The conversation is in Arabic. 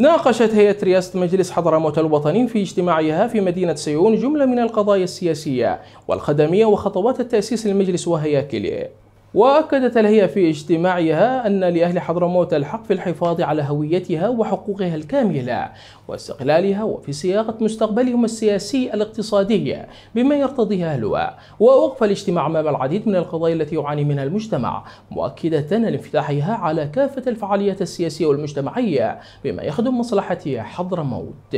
ناقشت هيئة رئاسة مجلس حضرموت الوطني في اجتماعها في مدينة سيون جملة من القضايا السياسية والخدمية وخطوات التأسيس للمجلس وهياكله وأكدت الهيئة في اجتماعها أن لأهل حضرموت الحق في الحفاظ على هويتها وحقوقها الكاملة واستقلالها وفي صياغة مستقبلهم السياسي الاقتصادي بما يرتضيه أهلها ووقف الاجتماع أمام العديد من القضايا التي يعاني منها المجتمع مؤكدة انفتاحها على كافة الفعاليات السياسية والمجتمعية بما يخدم مصلحة حضرموت